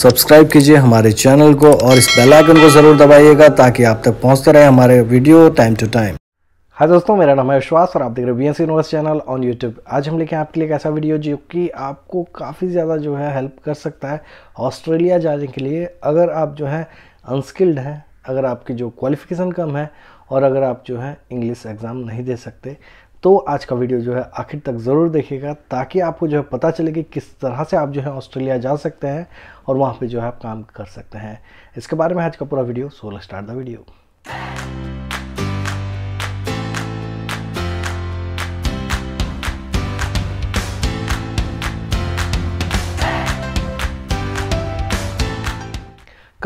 subscribe कीजिए हमारे channel को और इस बेल आइकन को ज़रूर दबाइएगा ताकि आप तक पहुंचते रहे हमारे video time to time hi दोस्तों मेरा नाम है विश्वास और आप देख रहे हैं B S universe channel on YouTube आज हम लेके आपके लिए एक ऐसा वीडियो जो कि आपको काफ़ी ज़्यादा जो है हेल्प कर सकता है ऑस्ट्रेलिया जाने के लिए अगर आप जो है अनस्किल्ड हैं अगर आपकी जो क्वालिफिकेशन कम है और अगर आप जो है इंग्लिश एग्ज़ाम नहीं दे सकते तो आज का वीडियो जो है आखिर तक ज़रूर देखिएगा ताकि आपको जो है पता चले कि किस तरह से आप जो है ऑस्ट्रेलिया जा सकते हैं और वहाँ पे जो है आप काम कर सकते हैं इसके बारे में आज का पूरा वीडियो सोलह स्टार द वीडियो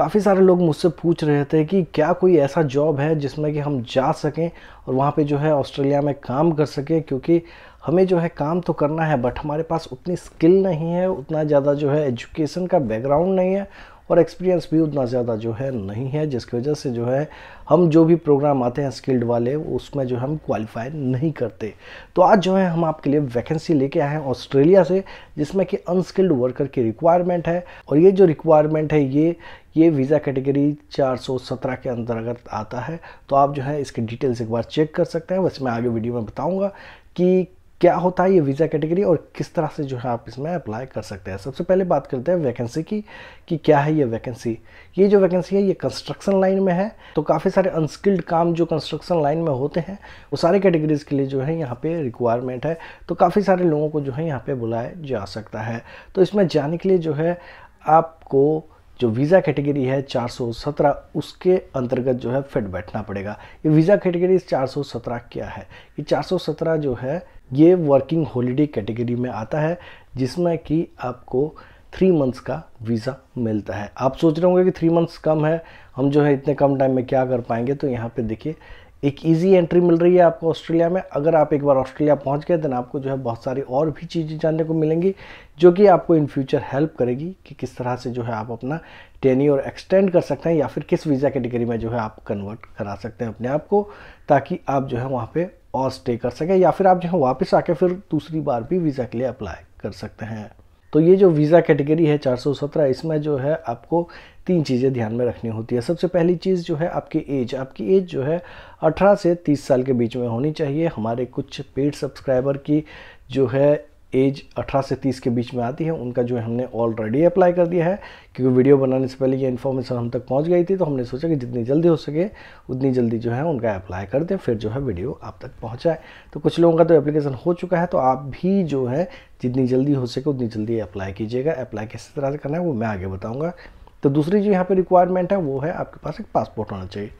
काफ़ी सारे लोग मुझसे पूछ रहे थे कि क्या कोई ऐसा जॉब है जिसमें कि हम जा सकें और वहाँ पे जो है ऑस्ट्रेलिया में काम कर सकें क्योंकि हमें जो है काम तो करना है बट हमारे पास उतनी स्किल नहीं है उतना ज़्यादा जो है एजुकेशन का बैकग्राउंड नहीं है और एक्सपीरियंस भी उतना ज़्यादा जो है नहीं है जिसकी वजह से जो है हम जो भी प्रोग्राम आते हैं स्किल्ड वाले उसमें जो हम क्वालिफाई नहीं करते तो आज जो है हम आपके लिए वैकेंसी लेके आए हैं ऑस्ट्रेलिया से जिसमें कि अनस्किल्ड वर्कर की रिक्वायरमेंट है और ये जो रिक्वायरमेंट है ये ये वीज़ा कैटेगरी 417 के अंतर्गत आता है तो आप जो है इसके डिटेल्स एक बार चेक कर सकते हैं वैसे मैं आगे वीडियो में बताऊँगा कि क्या होता है ये वीज़ा कैटेगरी और किस तरह से जो है आप इसमें अप्लाई कर सकते हैं सबसे पहले बात करते हैं वैकेंसी की कि क्या है ये वैकेंसी ये जो वैकेंसी है ये कंस्ट्रक्शन लाइन में है तो काफ़ी सारे अनस्किल्ड काम जो कंस्ट्रक्शन लाइन में होते हैं वो सारे कैटेगरीज़ के लिए जो है यहाँ पे रिक्वायरमेंट है तो काफ़ी सारे लोगों को जो है यहाँ पर बुलाया जा सकता है तो इसमें जाने के लिए जो है आपको जो वीज़ा कैटेगरी है 417 उसके अंतर्गत जो है फिट बैठना पड़ेगा ये वीज़ा कैटेगरी 417 क्या है ये 417 जो है ये वर्किंग हॉलीडे कैटेगरी में आता है जिसमें कि आपको थ्री मंथ्स का वीज़ा मिलता है आप सोच रहे होंगे कि थ्री मंथ्स कम है हम जो है इतने कम टाइम में क्या कर पाएंगे तो यहाँ पे देखिए एक इजी एंट्री मिल रही है आपको ऑस्ट्रेलिया में अगर आप एक बार ऑस्ट्रेलिया पहुंच गए देन आपको जो है बहुत सारी और भी चीज़ें जानने को मिलेंगी जो कि आपको इन फ्यूचर हेल्प करेगी कि किस तरह से जो है आप अपना टेनी और एक्सटेंड कर सकते हैं या फिर किस वीज़ा कैटेगरी में जो है आप कन्वर्ट करा सकते हैं अपने आप को ताकि आप जो है वहाँ पर और स्टे कर सकें या फिर आप जो है वापस आके फिर दूसरी बार भी वीज़ा के लिए अप्लाई कर सकते हैं तो ये जो वीज़ा कैटेगरी है 417 इसमें जो है आपको तीन चीज़ें ध्यान में रखनी होती है सबसे पहली चीज़ जो है आपकी एज आपकी एज जो है 18 से 30 साल के बीच में होनी चाहिए हमारे कुछ पेड सब्सक्राइबर की जो है एज 18 से 30 के बीच में आती है उनका जो है हमने ऑलरेडी अप्लाई कर दिया है क्योंकि वीडियो बनाने से पहले ये इन्फॉर्मेशन हम तक पहुंच गई थी तो हमने सोचा कि जितनी जल्दी हो सके उतनी जल्दी जो है उनका अप्लाई कर दें फिर जो है वीडियो आप तक पहुँचाएँ तो कुछ लोगों का तो एप्लीकेशन हो चुका है तो आप भी जो है जितनी जल्दी हो सके उतनी जल्दी अप्लाई कीजिएगा अप्लाई किस तरह से करना है वो मैं आगे बताऊँगा तो दूसरी जो यहाँ पर रिक्वायरमेंट है वो है आपके पास एक पासपोर्ट होना चाहिए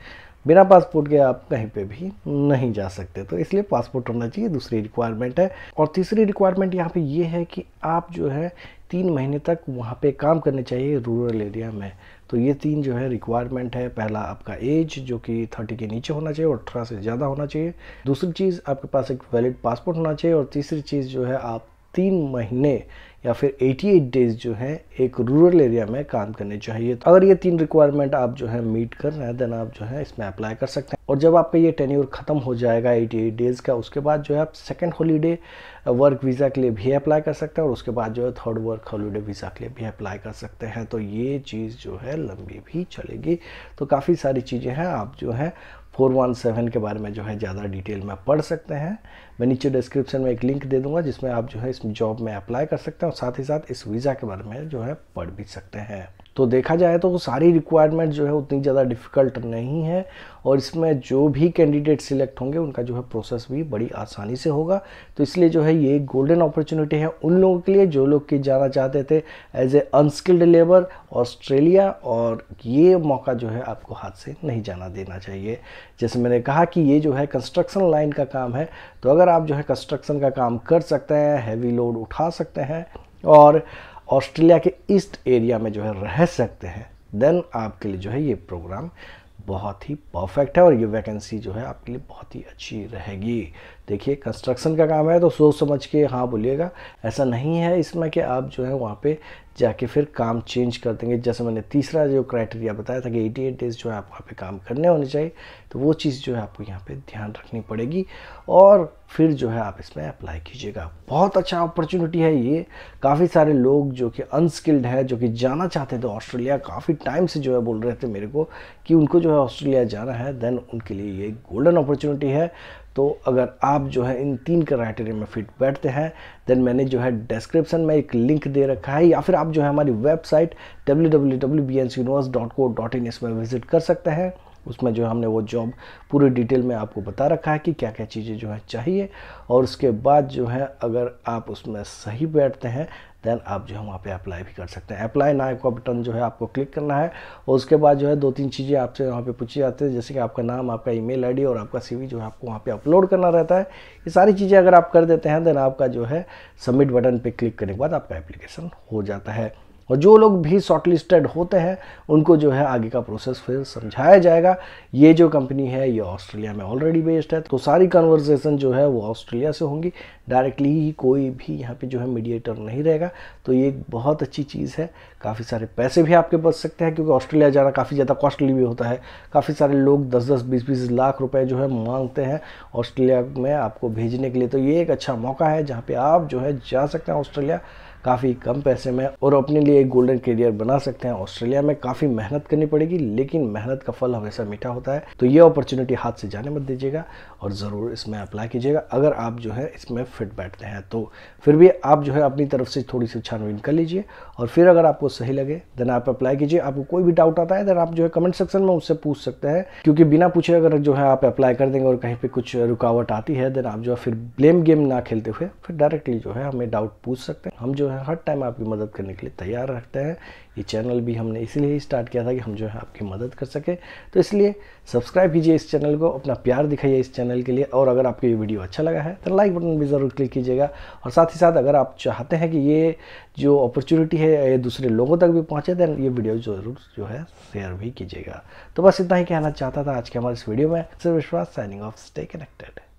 बिना पासपोर्ट के आप कहीं पे भी नहीं जा सकते तो इसलिए पासपोर्ट होना चाहिए दूसरी रिक्वायरमेंट है और तीसरी रिक्वायरमेंट यहाँ पे ये है कि आप जो है तीन महीने तक वहाँ पे काम करने चाहिए रूरल एरिया में तो ये तीन जो है रिक्वायरमेंट है पहला आपका एज जो कि थर्टी के नीचे होना चाहिए और अठारह से ज़्यादा होना चाहिए दूसरी चीज़ आपके पास एक वैलिड पासपोर्ट होना चाहिए और तीसरी चीज़ जो है आप तीन महीने या फिर 88 डेज जो है एक रूरल एरिया में काम करने चाहिए तो अगर ये तीन रिक्वायरमेंट आप जो है मीट कर रहे हैं देन आप जो है इसमें अप्लाई कर सकते हैं और जब आपका ये टेन्योर ख़त्म हो जाएगा 88 डेज़ का उसके बाद जो है आप सेकेंड हॉलीडे वर्क वीज़ा के लिए भी अप्लाई कर सकते हैं और उसके बाद जो है थर्ड वर्क हॉलीडे वीज़ा के लिए भी अप्लाई कर सकते हैं तो ये चीज़ जो है लंबी भी चलेगी तो काफ़ी सारी चीज़ें हैं आप जो है 417 के बारे में जो है ज़्यादा डिटेल में पढ़ सकते हैं मैं नीचे डिस्क्रिप्शन में एक लिंक दे दूंगा जिसमें आप जो है इस जॉब में अप्लाई कर सकते हैं और साथ ही साथ इस वीज़ा के बारे में जो है पढ़ भी सकते हैं तो देखा जाए तो सारी रिक्वायरमेंट जो है उतनी ज़्यादा डिफ़िकल्ट नहीं है और इसमें जो भी कैंडिडेट सिलेक्ट होंगे उनका जो है प्रोसेस भी बड़ी आसानी से होगा तो इसलिए जो है ये गोल्डन अपॉर्चुनिटी है उन लोगों के लिए जो लोग कि जाना चाहते थे as a unskilled labour Australia और ये मौका जो है आपको हाथ से नहीं जाना देना चाहिए जैसे मैंने कहा कि ये जो है कंस्ट्रक्शन लाइन का काम है तो अगर आप जो है कंस्ट्रक्शन का काम कर सकते हैं हैवी लोड उठा सकते हैं और ऑस्ट्रेलिया के ईस्ट एरिया में जो है रह सकते हैं देन आपके लिए जो है ये प्रोग्राम बहुत ही परफेक्ट है और ये वैकेंसी जो है आपके लिए बहुत ही अच्छी रहेगी देखिए कंस्ट्रक्शन का काम है तो सोच समझ के हाँ बोलिएगा ऐसा नहीं है इसमें कि आप जो है वहाँ पे जाके फिर काम चेंज कर देंगे जैसे मैंने तीसरा जो क्राइटेरिया बताया था कि 88 डेज जो है आपको यहाँ पे काम करने होने चाहिए तो वो चीज़ जो है आपको यहाँ पे ध्यान रखनी पड़ेगी और फिर जो है आप इसमें अप्लाई कीजिएगा बहुत अच्छा अपॉर्चुनिटी है ये काफ़ी सारे लोग जो कि अनस्किल्ड है जो कि जाना चाहते थे ऑस्ट्रेलिया काफ़ी टाइम से जो है बोल रहे थे मेरे को कि उनको जो है ऑस्ट्रेलिया जाना है देन उनके लिए ये गोल्डन अपॉर्चुनिटी है तो अगर आप जो है इन तीन क्राइटेरिया में फिट बैठते हैं देन मैंने जो है डिस्क्रिप्शन में एक लिंक दे रखा है या फिर आप जो है हमारी वेबसाइट www.bncuniverse.co.in इसमें विजिट कर सकते हैं उसमें जो हमने वो जॉब पूरी डिटेल में आपको बता रखा है कि क्या क्या चीज़ें जो है चाहिए और उसके बाद जो है अगर आप उसमें सही बैठते हैं देन आप जो है वहाँ पे अप्लाई भी कर सकते हैं अप्लाई नाव का बटन जो है आपको क्लिक करना है और उसके बाद जो है दो तीन चीज़ें आपसे वहाँ पे पूछी जाती है जैसे कि आपका नाम आपका ईमेल आईडी और आपका सीवी जो है आपको वहाँ पे अपलोड करना रहता है ये सारी चीज़ें अगर आप कर देते हैं देन आपका जो है सबमिट बटन पर क्लिक करने के बाद आपका एप्लीकेशन हो जाता है और जो लोग भी शॉर्टलिस्टेड होते हैं उनको जो है आगे का प्रोसेस फिर समझाया जाएगा ये जो कंपनी है ये ऑस्ट्रेलिया में ऑलरेडी बेस्ड है तो सारी कन्वर्जेसन जो है वो ऑस्ट्रेलिया से होंगी डायरेक्टली ही कोई भी यहाँ पे जो है मीडिएटर नहीं रहेगा तो ये बहुत अच्छी चीज़ है काफ़ी सारे पैसे भी आपके बच सकते हैं क्योंकि ऑस्ट्रेलिया जाना काफ़ी ज़्यादा कॉस्टली भी होता है काफ़ी सारे लोग दस दस बीस बीस लाख रुपए जो है मांगते हैं ऑस्ट्रेलिया में आपको भेजने के लिए तो ये एक अच्छा मौका है जहाँ पर आप जो है जा सकते हैं ऑस्ट्रेलिया काफ़ी कम पैसे में और अपने लिए एक गोल्डन करियर बना सकते हैं ऑस्ट्रेलिया में काफ़ी मेहनत करनी पड़ेगी लेकिन मेहनत का फल हमेशा मीठा होता है तो ये अपॉर्चुनिटी हाथ से जाने मत दीजिएगा और ज़रूर इसमें अप्लाई कीजिएगा अगर आप जो है इसमें फिट बैठते हैं तो फिर भी आप जो है अपनी तरफ से थोड़ी सी छानबीन कर लीजिए और फिर अगर आपको सही लगे देन आप अप्लाई कीजिए आपको कोई भी डाउट आता है देन आप जो है कमेंट सेक्शन में उससे पूछ सकते हैं क्योंकि बिना पूछे अगर जो है आप अप्लाई कर देंगे और कहीं पर कुछ रुकावट आती है देन आप जो है फिर ब्लेम गेम ना खेलते हुए फिर डायरेक्टली जो है हमें डाउट पूछ सकते हैं हम जो है हर टाइम आपकी मदद करने के लिए तैयार रखते हैं ये चैनल भी हमने इसीलिए स्टार्ट किया था कि हम जो है आपकी मदद कर सकें तो इसलिए सब्सक्राइब कीजिए इस चैनल को अपना प्यार दिखाइए इस चैनल के लिए और अगर आपको ये वीडियो अच्छा लगा है तो लाइक बटन भी ज़रूर क्लिक कीजिएगा और साथ ही साथ अगर आप चाहते हैं कि ये जो अपॉर्चुनिटी है ये दूसरे लोगों तक भी पहुँचे दैन ये वीडियो ज़रूर जो है शेयर भी कीजिएगा तो बस इतना ही कहना चाहता था आज के हमारे इस वीडियो में सिर्फ विश्वास साइनिंग ऑफ स्टे कनेक्टेड